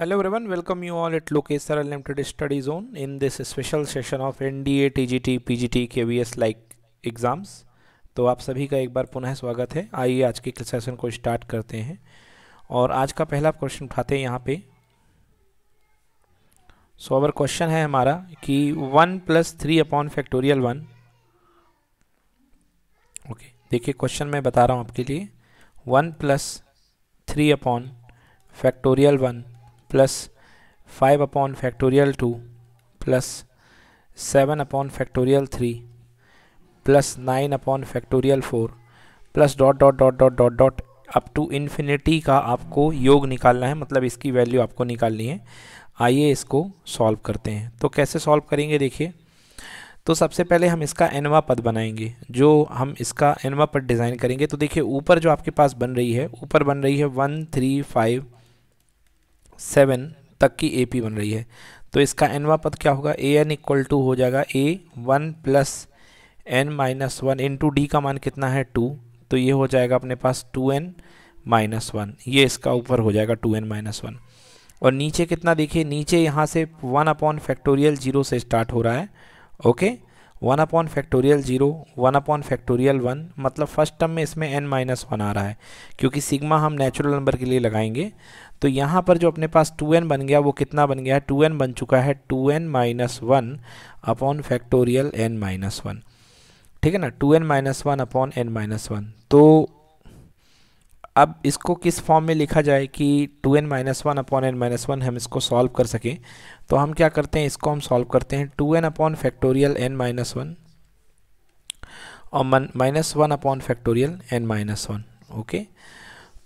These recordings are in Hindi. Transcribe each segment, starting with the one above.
Hello everyone, welcome you all at Lokesar limited study zone in this special session of NDA TGT PGT KVS like exams तो आप सभी का एक बार पुनः स्वागत है आइए आज के सेशन को स्टार्ट करते हैं और आज का पहला क्वेश्चन उठाते हैं यहाँ पे सो अवर क्वेश्चन है हमारा कि one plus three upon factorial one okay देखिए क्वेश्चन मैं बता रहा हूँ आपके लिए one plus three upon factorial one plus five upon factorial two plus seven upon factorial three plus nine upon factorial four plus dot dot dot dot dot dot up to infinity का आपको योग निकालना है मतलब इसकी वैल्यू आपको निकालनी है आइए इसको सॉल्व करते हैं तो कैसे सॉल्व करेंगे देखिए तो सबसे पहले हम इसका एनवा पद बनाएंगे जो हम इसका एनवा पद डिज़ाइन करेंगे तो देखिए ऊपर जो आपके पास बन रही है ऊपर बन रही है वन थ्री फाइव सेवन तक की ए पी बन रही है तो इसका एनवा पद क्या होगा ए एन इक्वल टू हो जाएगा a one plus n minus one into d का मान कितना है टू तो ये हो जाएगा अपने पास टू एन माइनस वन ये इसका ऊपर हो जाएगा टू एन माइनस वन और नीचे कितना देखिए नीचे यहाँ से वन अपॉन फैक्टोरियल जीरो से स्टार्ट हो रहा है okay one upon factorial zero one upon factorial one मतलब फर्स्ट टर्म में इसमें एन माइनस वन आ रहा है क्योंकि सिग्मा हम नेचुरल नंबर के लिए लगाएंगे तो यहाँ पर जो अपने पास टू एन बन गया वो कितना बन गया टू एन बन चुका है two n minus one upon factorial n minus one ठीक है ना two n minus one upon n minus one तो अब इसको किस फॉर्म में लिखा जाए कि two n minus one upon n minus one हम इसको सॉल्व कर सकें तो हम क्या करते हैं इसको हम सॉल्व करते हैं two n upon factorial n minus one और minus one upon factorial n minus one okay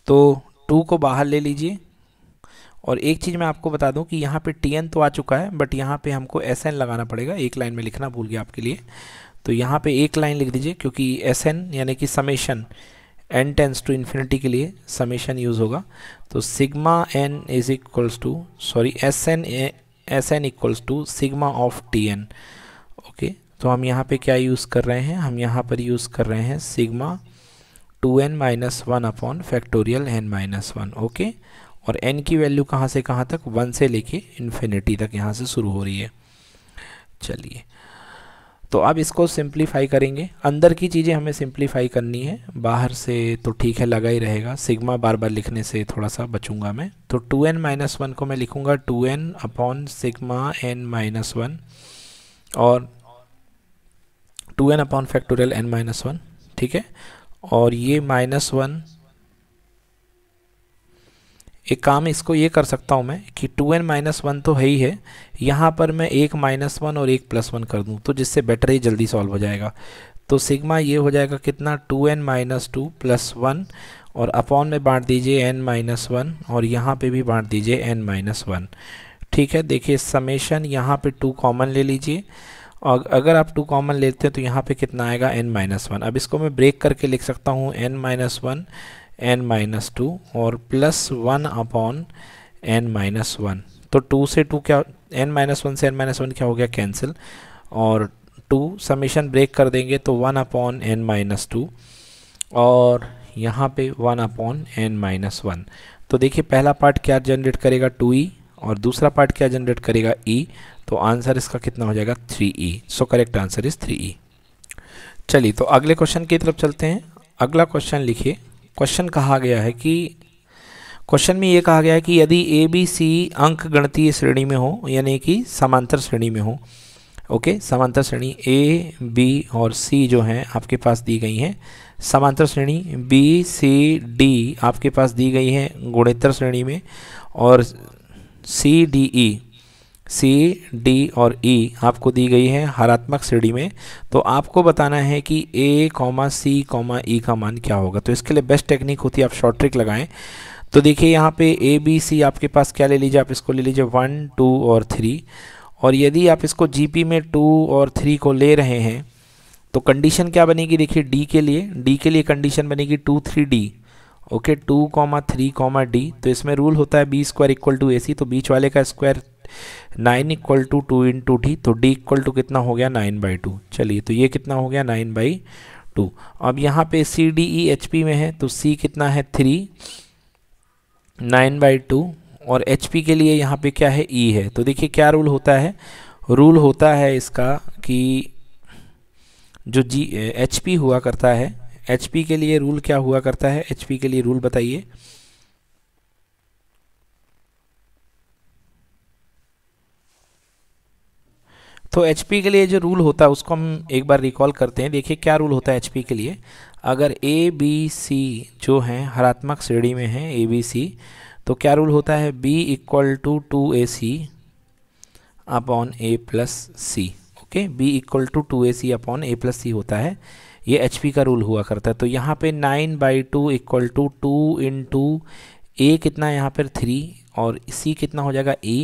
तो टू को बाहर ले लीजिए और एक चीज़ मैं आपको बता दूं कि यहाँ पे टी तो आ चुका है बट यहाँ पे हमको एस लगाना पड़ेगा एक लाइन में लिखना भूल गया आपके लिए तो यहाँ पे एक लाइन लिख दीजिए क्योंकि एस यानी कि summation n tends to infinity के लिए समेशन यूज़ होगा तो sigma n is equals to sorry S n S n equals to sigma of T n okay तो हम यहाँ पे क्या यूज़ कर रहे हैं हम यहाँ पर यूज़ कर रहे हैं sigma two n minus one upon factorial n minus one okay और एन की वैल्यू कहाँ से कहाँ तक वन से लेके इन्फिनिटी तक यहाँ से शुरू हो रही है चलिए तो अब इसको सिंप्लीफाई करेंगे अंदर की चीज़ें हमें सिंप्लीफाई करनी है बाहर से तो ठीक है लगा ही रहेगा सिग्मा बार बार लिखने से थोड़ा सा बचूंगा मैं तो टू एन माइनस वन को मैं लिखूंगा two n upon sigma n minus one और two n upon factorial n minus one ठीक है और ये माइनस वन एक काम इसको ये कर सकता हूँ मैं कि टू एन माइनस वन तो है ही है यहाँ पर मैं एक माइनस वन और एक प्लस वन कर दूँ तो जिससे बेटर ही जल्दी सॉल्व हो जाएगा तो सिग्मा ये हो जाएगा कितना two n minus two plus one और अपॉन में बांट दीजिए एन माइनस वन और यहाँ पे भी बांट दीजिए एन माइनस वन ठीक है देखिए समेशन यहाँ पे टू कॉमन ले लीजिए और अगर आप टू कॉमन लेते हैं तो यहाँ पे कितना आएगा एन माइनस वन अब इसको मैं ब्रेक करके लिख सकता हूँ n minus one n minus two और plus one upon n minus one तो टू से टू क्या एन माइनस वन से एन माइनस वन क्या हो गया कैंसिल और टू समीशन ब्रेक कर देंगे तो one upon n minus two और यहाँ पे one upon n minus one तो देखिए पहला पार्ट क्या जनरेट करेगा टू ई e और दूसरा पार्ट क्या जनरेट करेगा ई e. तो आंसर इसका कितना हो जाएगा three e so correct answer is three e चलिए तो अगले क्वेश्चन की तरफ चलते हैं अगला क्वेश्चन लिखिए क्वेश्चन कहा गया है कि क्वेश्चन में ये कहा गया है कि यदि ए बी सी अंक गणतीय श्रेणी में हो यानी कि समांतर श्रेणी में हो ओके समांतर श्रेणी ए बी और सी जो हैं आपके पास दी गई हैं समांतर श्रेणी बी सी डी आपके पास दी गई है गुणेतर श्रेणी में और सी डी ई सी डी और ई e आपको दी गई है हरात्मक श्रेणी में तो आपको बताना है कि ए कॉमा सी कॉमा ई का मान क्या होगा तो इसके लिए बेस्ट टेक्निक होती है आप शॉर्ट ट्रिक लगाएं तो देखिए यहाँ पे ए बी सी आपके पास क्या ले लीजिए आप इसको ले लीजिए वन टू और थ्री और यदि आप इसको जी में टू और थ्री को ले रहे हैं तो कंडीशन क्या बनेगी देखिए डी के लिए डी के लिए कंडीशन बनेगी two three d okay two comma three comma d तो इसमें रूल होता है b square equal to a c तो बीच वाले का square nine equal to two into d तो डी इक्वल टू कितना हो गया नाइन बाई टू चलिए तो ये कितना हो गया नाइन बाई टू अब यहाँ पे c d e H P में है तो सी कितना है थ्री नाइन बाई टू और एच पी के लिए यहाँ पे क्या है ई e है तो देखिए क्या रूल होता है रूल होता है इसका कि जो जी एच पी हुआ करता है एच पी के लिए रूल क्या हुआ करता है एच पी के लिए रूल बताइए तो एच के लिए जो रूल होता है उसको हम एक बार रिकॉल करते हैं देखिए क्या रूल होता है एच के लिए अगर ए बी सी जो है हरात्मक श्रेणी में है ए बी सी तो क्या रूल होता है b equal to two a c upon a plus c okay b equal to two a c upon a plus c होता है ये एच का रूल हुआ करता है तो यहाँ पे nine by two equal to two into a कितना यहाँ पर थ्री और सी कितना हो जाएगा a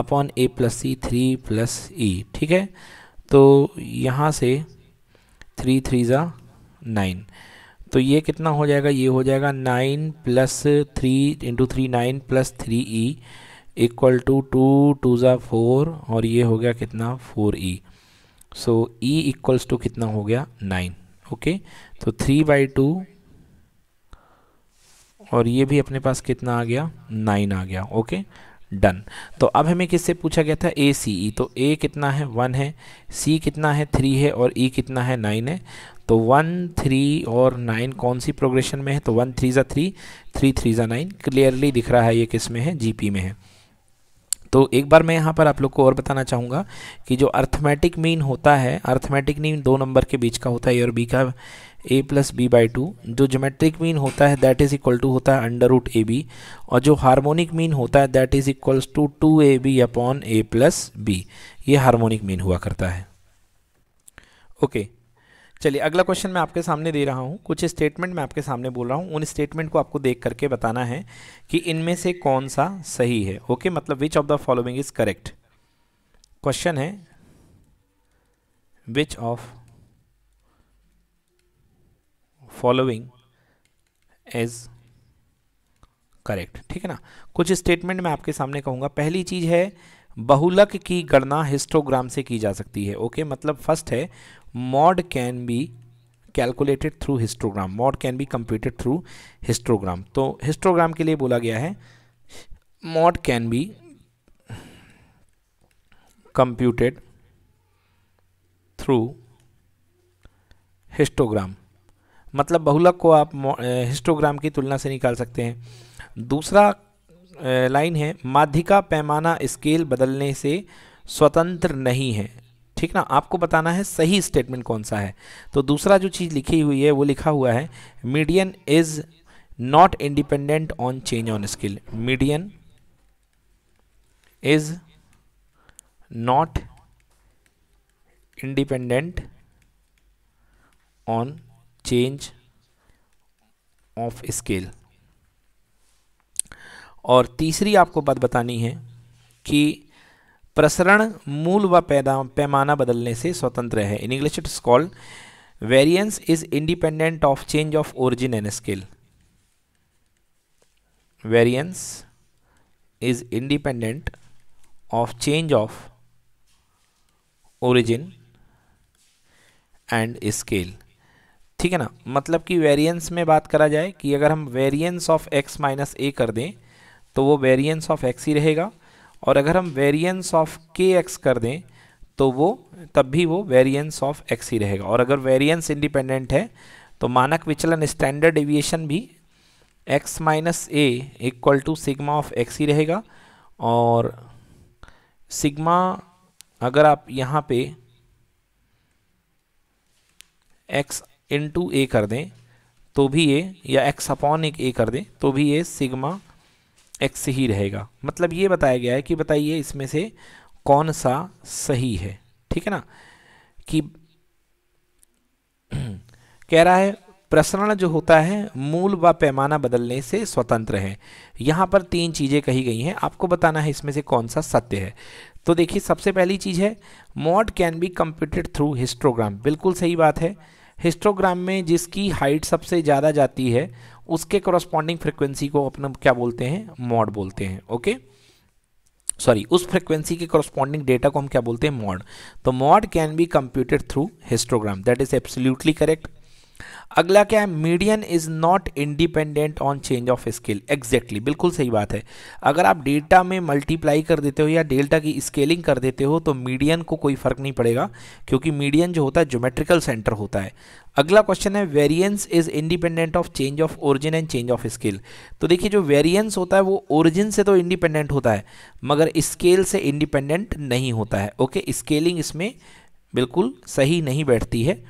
upon a plus c three plus e ठीक है तो यहाँ से थ्री थ्री ज़ा नाइन तो ये कितना हो जाएगा ये हो जाएगा nine plus three into three nine plus three e equal to two two ज़ा फोर और ये हो गया कितना four e so e equals to कितना हो गया नाइन ओके तो थ्री बाई टू और ये भी अपने पास कितना आ गया नाइन आ गया ओके डन तो अब हमें किससे पूछा गया था ए सी ई तो ए कितना है वन है सी कितना है थ्री है और ई e कितना है नाइन है तो वन थ्री और नाइन कौन सी प्रोग्रेशन में है तो वन थ्री ज़ा थ्री थ्री थ्री ज़ा नाइन क्लियरली दिख रहा है ये किस में है जीपी में है तो एक बार मैं यहाँ पर आप लोग को और बताना चाहूँगा कि जो अर्थमेटिक मीन होता है अर्थमेटिक मीन दो नंबर के बीच का होता है ए और बी का a plus b by two जो जोमेट्रिक मीन होता है दैट इज़ इक्वल टू होता है अंडर रूट ए बी और जो हार्मोनिक मीन होता है that is equals to two a b upon a plus b ये हार्मोनिक मीन हुआ करता है ओके okay. चलिए अगला क्वेश्चन मैं आपके सामने दे रहा हूँ कुछ स्टेटमेंट मैं आपके सामने बोल रहा हूँ उन स्टेटमेंट को आपको देख करके बताना है कि इनमें से कौन सा सही है ओके okay? मतलब which of the following is correct question है which of following is correct ठीक है ना कुछ स्टेटमेंट मैं आपके सामने कहूंगा पहली चीज़ है बहुलक की गणना हिस्टोग्राम से की जा सकती है ओके मतलब फर्स्ट है mode can be calculated through histogram mode can be computed through histogram तो हिस्टोग्राम के लिए बोला गया है mode can be computed through histogram मतलब बहुलक को आप हिस्टोग्राम की तुलना से निकाल सकते हैं दूसरा लाइन है माध्यिका पैमाना स्केल बदलने से स्वतंत्र नहीं है ठीक ना आपको बताना है सही स्टेटमेंट कौन सा है तो दूसरा जो चीज़ लिखी हुई है वो लिखा हुआ है median is not independent on change on scale median is not independent on change of scale और तीसरी आपको बात बतानी है कि प्रसरण मूल व पैमाना बदलने से स्वतंत्र है in English it's called variance is independent of change of origin and scale variance is independent of change of origin and scale ठीक है ना मतलब कि वेरिएंस में बात करा जाए कि अगर हम variance of x minus a कर दें तो वो वेरिएंस ऑफ एक्स ही रहेगा और अगर हम वेरिएंस ऑफ के एक्स कर दें तो वो तब भी वो वेरिएंस ऑफ एक्स ही रहेगा और अगर वेरिएंस इंडिपेंडेंट है तो मानक विचलन स्टैंडर्ड एविएशन भी x minus a equal to sigma of x ही रहेगा और सिग्मा अगर आप यहाँ पे एक्स इन टू ए कर दें तो भी ये या एक्स अपॉन एक ए कर दें तो भी ये सिग्मा एक्स ही रहेगा मतलब ये बताया गया है कि बताइए इसमें से कौन सा सही है ठीक है ना कि कह रहा है प्रसरण जो होता है मूल व पैमाना बदलने से स्वतंत्र है यहाँ पर तीन चीज़ें कही गई हैं आपको बताना है इसमें से कौन सा सत्य है तो देखिए सबसे पहली चीज़ है mode can be computed through histogram बिल्कुल सही बात है हिस्टोग्राम में जिसकी हाइट सबसे ज़्यादा जाती है उसके कॉरस्पॉन्डिंग फ्रिक्वेंसी को अपना क्या बोलते हैं मॉड बोलते हैं ओके सॉरी उस फ्रिक्वेंसी के कॉरस्पॉन्डिंग डेटा को हम क्या बोलते हैं मॉड तो mode can be computed through histogram that is absolutely correct अगला क्या है median is not independent on change of scale exactly बिल्कुल सही बात है अगर आप डेल्टा में मल्टीप्लाई कर देते हो या डेल्टा की स्केलिंग कर देते हो तो मीडियन को कोई फर्क नहीं पड़ेगा क्योंकि मीडियन जो होता है ज्योमेट्रिकल सेंटर होता है अगला क्वेश्चन है variance is independent of change of origin and change of scale तो देखिए जो वेरिएंस होता है वो ओरिजिन से तो इंडिपेंडेंट होता है मगर स्केल से इंडिपेंडेंट नहीं होता है ओके स्केलिंग इसमें बिल्कुल सही नहीं बैठती है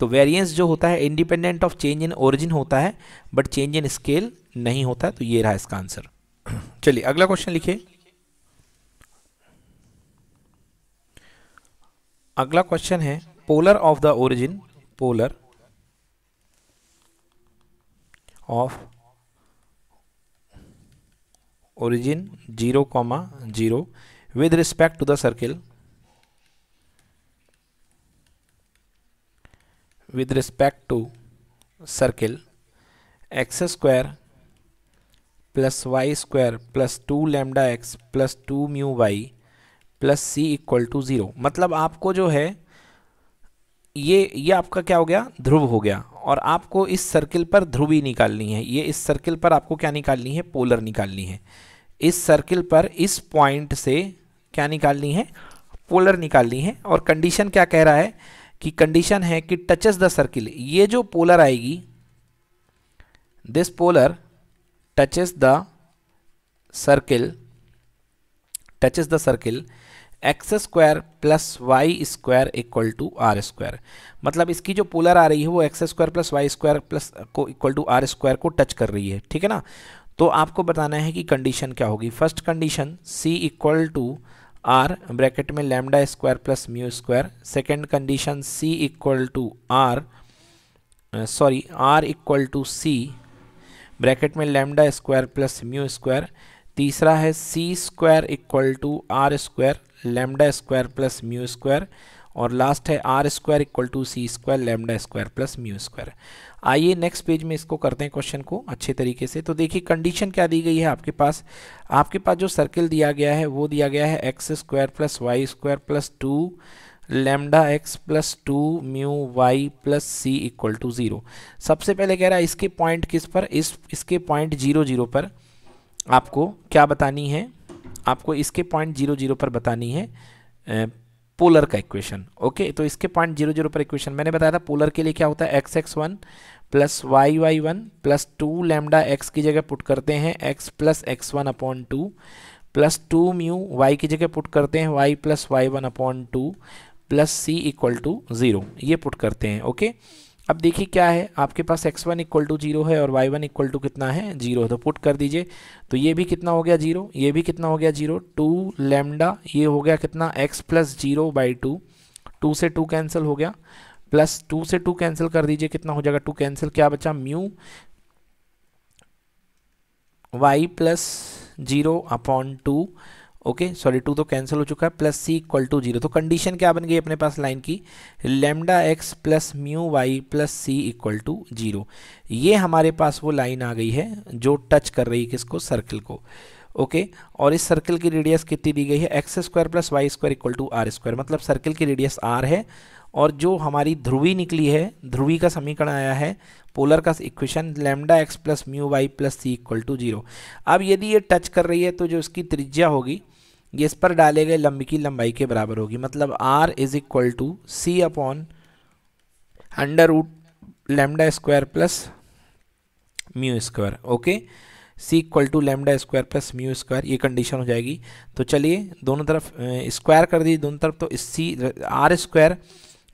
तो वेरिएंस जो होता है independent of change in origin होता है बट चेंज इन स्केल नहीं होता है तो ये रहा इसका आंसर चलिए अगला क्वेश्चन लिखिए अगला क्वेश्चन है polar of the origin polar of origin zero comma zero with respect to the circle with respect to circle x square plus y square plus two lambda x plus two mu y plus c equal to zero मतलब आपको जो है ये ये आपका क्या हो गया ध्रुव हो गया और आपको इस सर्किल पर ध्रुवी निकालनी है ये इस सर्किल पर आपको क्या निकालनी है पोलर निकालनी है इस सर्किल पर इस पॉइंट से क्या निकालनी है पोलर निकालनी है और कंडीशन क्या कह रहा है की कंडीशन है कि टचेस द सर्किल ये जो पोलर आएगी this polar touches the circle touches the circle x square plus y square equal to r square मतलब इसकी जो पोलर आ रही है वो x square plus y square plus को इक्वल टू आर स्क्वायर को टच कर रही है ठीक है ना तो आपको बताना है कि कंडीशन क्या होगी first condition c equal to r bracket में lambda square plus mu square second condition c equal to r sorry r equal to c bracket में lambda square plus mu square तीसरा है c square equal to r square lambda square plus mu square और लास्ट है r square equal to c square lambda square plus mu square आइए नेक्स्ट पेज में इसको करते हैं क्वेश्चन को अच्छे तरीके से तो देखिए कंडीशन क्या दी गई है आपके पास आपके पास जो सर्किल दिया गया है वो दिया गया है x square plus y square plus two lambda x plus two mu y plus c equal to zero सबसे पहले कह रहा है इसके पॉइंट किस पर इस इसके पॉइंट जीरो जीरो पर आपको क्या बतानी है आपको इसके पॉइंट जीरो जीरो पर बतानी है पोलर का इक्वेशन ओके तो इसके पॉइंट जीरो जीरो पर इक्वेशन मैंने बताया था पोलर के लिए क्या होता है x x one plus y y one plus two lambda x की जगह पुट करते हैं x plus x one upon two plus two mu y की जगह पुट करते हैं y plus y one upon two plus c equal to zero ये पुट करते हैं ओके okay? अब देखिए क्या है आपके पास x1 one equal to zero है और y1 वन इक्वल टू कितना है जीरो तो पुट कर दीजिए तो ये भी कितना हो गया जीरो ये भी कितना हो गया जीरो टू लेमडा ये हो गया कितना x plus zero by two two से टू कैंसिल हो गया प्लस टू से टू कैंसिल कर दीजिए कितना हो जाएगा टू कैंसिल क्या बचा mu y plus zero upon two okay sorry two तो कैंसिल हो चुका है plus c equal to zero तो कंडीशन क्या बन गई अपने पास लाइन की lambda x plus mu y plus c equal to zero ये हमारे पास वो लाइन आ गई है जो टच कर रही है किसको सर्किल को ओके okay, और इस सर्किल की रेडियस कितनी दी गई है x square plus y square equal to r square मतलब सर्किल की रेडियस आर है और जो हमारी ध्रुवी निकली है ध्रुवी का समीकरण आया है पोलर का equation lambda x plus mu y plus c equal to zero अब यदि ये टच कर रही है तो जो इसकी त्रिज्या होगी ये इस पर डाले गए लंबी की लंबाई के बराबर होगी मतलब r is equal to c upon under root lambda square plus mu square okay c equal to lambda square plus mu square ये कंडीशन हो जाएगी तो चलिए दोनों तरफ स्क्वायर कर दीजिए दोनों तरफ तो सी आर स्क्वायर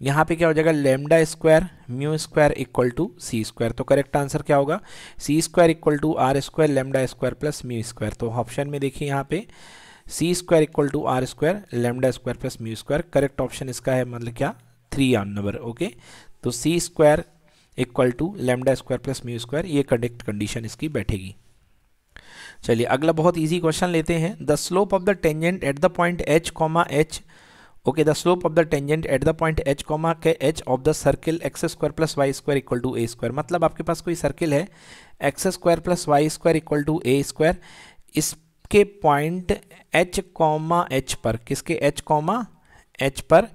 यहाँ पे क्या हो जाएगा lambda square mu square equal to c square तो करेक्ट आंसर क्या होगा c square equal to r square lambda square plus mu square तो ऑप्शन में देखिए यहाँ पे c square equal to r square lambda square plus mu square correct option इसका है मतलब क्या थ्री ऑन नंबर ओके तो c square equal to lambda square plus mu square ये करेक्ट कंडीशन इसकी बैठेगी चलिए अगला बहुत ईजी क्वेश्चन लेते हैं the slope of the tangent at the point h comma h okay the slope of the tangent at the point h comma k h of the circle x square plus y square equal to a square मतलब आपके पास कोई सर्किल है x square plus y square equal to a square इस के पॉइंट एच कॉमा एच पर किसके एच कॉमा एच पर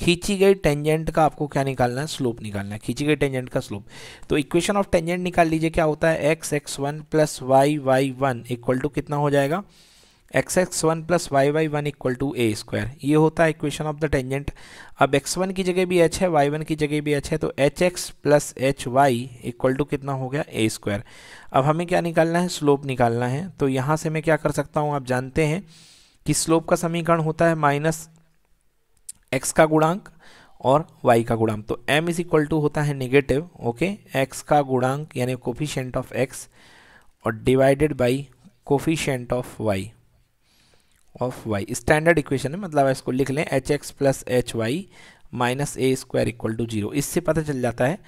खींची गई टेंजेंट का आपको क्या निकालना है स्लोप निकालना है खींची गई टेंजेंट का स्लोप तो इक्वेशन ऑफ टेंजेंट निकाल लीजिए क्या होता है x x one plus y y one equal to कितना हो जाएगा x x one plus y y one equal to a square ये होता है इक्वेशन ऑफ द टेंजेंट अब एक्स वन की जगह भी एच है वाई वन की जगह भी एच है तो h x plus h y equal to कितना हो गया ए स्क्वायर अब हमें क्या निकालना है स्लोप निकालना है तो यहाँ से मैं क्या कर सकता हूँ आप जानते हैं कि स्लोप का समीकरण होता है माइनस एक्स का गुणांक और वाई का गुणांक तो एम इज इक्वल टू होता है निगेटिव ओके एक्स का गुणांक यानी कोफिशेंट ऑफ एक्स और divided by coefficient of y of y standard equation है मतलब इसको लिख लें h x plus h y minus a square equal to zero इससे पता चल जाता है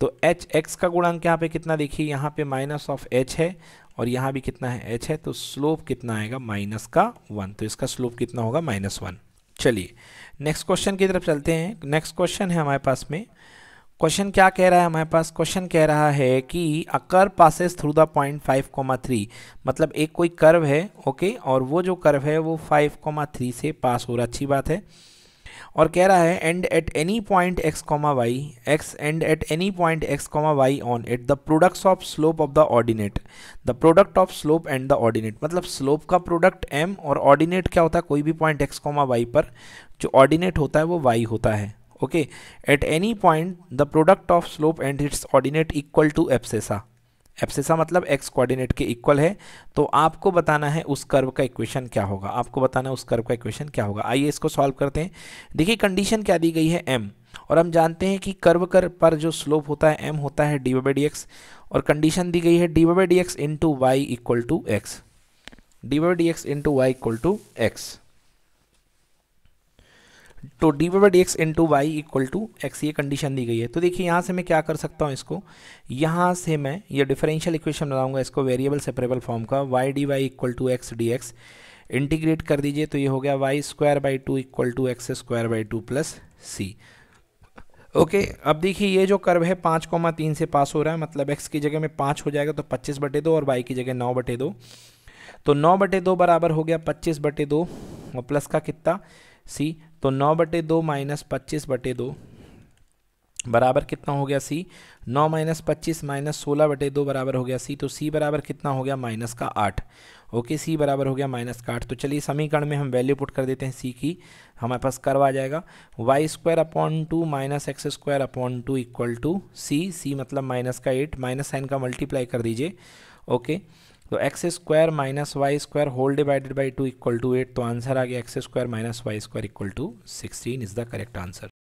तो एच एक्स का गुणांक यहाँ पे कितना देखिए यहाँ पे माइनस ऑफ एच है और यहाँ भी कितना है एच है तो स्लोप कितना आएगा माइनस का वन तो इसका स्लोप कितना होगा माइनस वन चलिए नेक्स्ट क्वेश्चन की तरफ चलते हैं नेक्स्ट क्वेश्चन है हमारे पास में क्वेश्चन क्या कह रहा है हमारे पास क्वेश्चन कह रहा है कि a curve passes through the point five comma three मतलब एक कोई कर्व है ओके और वो जो कर्व है वो फाइव कोमा थ्री से पास हो रहा अच्छी बात है और कह रहा है and at any point x comma y x and at any point x comma y on at the products of slope of the ordinate the product of slope and the ordinate मतलब स्लोप का प्रोडक्ट एम और ऑर्डिनेट क्या होता है कोई भी पॉइंट एक्स कॉमा वाई पर जो ऑर्डिनेट होता है वो वाई होता है okay at any point the product of slope and its ordinate equal to abscissa abscissa मतलब एक्स कोऑर्डिनेट के इक्वल है तो आपको बताना है उस कर्व का इक्वेशन क्या होगा आपको बताना है उस कर्व का इक्वेशन क्या होगा आइए इसको सॉल्व करते हैं देखिए कंडीशन क्या दी गई है एम और हम जानते हैं कि कर्व कर पर जो स्लोप होता है एम होता है डी बाई डी एक्स और कंडीशन दी गई है d by d x into y equal to x d by d x into y equal to x तो d y d x into y equal to x ये कंडीशन दी गई है तो देखिए यहाँ से मैं क्या कर सकता हूँ इसको यहाँ से मैं ये डिफरेंशियल इक्वेशन बनाऊंगा इसको वेरिएबल सेपरेबल फॉर्म का y d y equal to x d x integrate कर दीजिए तो ये हो गया y square by two equal to x square by two plus c okay अब देखिए ये जो कर्व है पाँच कोमा तीन से पास हो रहा है मतलब एक्स की जगह में पाँच हो जाएगा तो पच्चीस बटे दो और वाई की जगह नौ बटे दो तो नौ बटे दो बराबर हो गया पच्चीस बटे दो और प्लस का कितना सी तो नौ बटे दो माइनस पच्चीस बटे दो बराबर कितना हो गया सी नौ माइनस पच्चीस माइनस सोलह बटे दो बराबर हो गया सी तो सी बराबर कितना हो गया माइनस का आठ ओके सी बराबर हो गया माइनस का आठ तो चलिए समीकरण में हम वैल्यू पुट कर देते हैं सी की हमारे पास कर्व आ जाएगा y square upon two minus x square upon two equal to c c मतलब माइनस का एट माइनस साइन का मल्टीप्लाई कर दीजिए ओके okay. तो x square minus y square whole divided by two equal to eight तो आंसर आ गया x square minus y square equal to sixteen is the correct answer